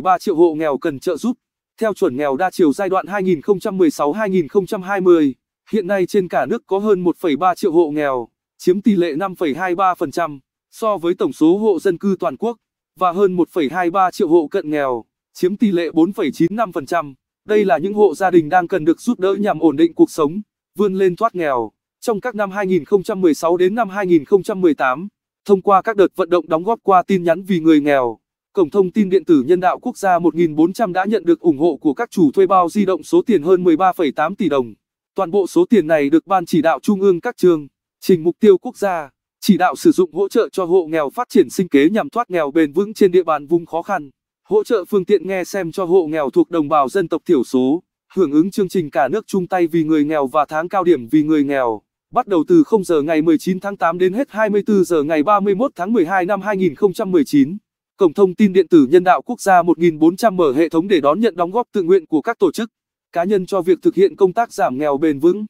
3 triệu hộ nghèo cần trợ giúp. Theo chuẩn nghèo đa chiều giai đoạn 2016-2020, hiện nay trên cả nước có hơn 1,3 triệu hộ nghèo, chiếm tỷ lệ 5,23% so với tổng số hộ dân cư toàn quốc và hơn 1,23 triệu hộ cận nghèo, chiếm tỷ lệ 4,95%. Đây là những hộ gia đình đang cần được giúp đỡ nhằm ổn định cuộc sống, vươn lên thoát nghèo. Trong các năm 2016 đến năm 2018, thông qua các đợt vận động đóng góp qua tin nhắn vì người nghèo Cổng thông tin điện tử nhân đạo quốc gia 1400 đã nhận được ủng hộ của các chủ thuê bao di động số tiền hơn 13,8 tỷ đồng. Toàn bộ số tiền này được Ban chỉ đạo Trung ương các trường, trình mục tiêu quốc gia, chỉ đạo sử dụng hỗ trợ cho hộ nghèo phát triển sinh kế nhằm thoát nghèo bền vững trên địa bàn vùng khó khăn, hỗ trợ phương tiện nghe xem cho hộ nghèo thuộc đồng bào dân tộc thiểu số, hưởng ứng chương trình cả nước chung tay vì người nghèo và tháng cao điểm vì người nghèo, bắt đầu từ 0 giờ ngày 19 tháng 8 đến hết 24 giờ ngày 31 tháng 12 năm 2019. Cổng thông tin điện tử nhân đạo quốc gia 1400 mở hệ thống để đón nhận đóng góp tự nguyện của các tổ chức, cá nhân cho việc thực hiện công tác giảm nghèo bền vững.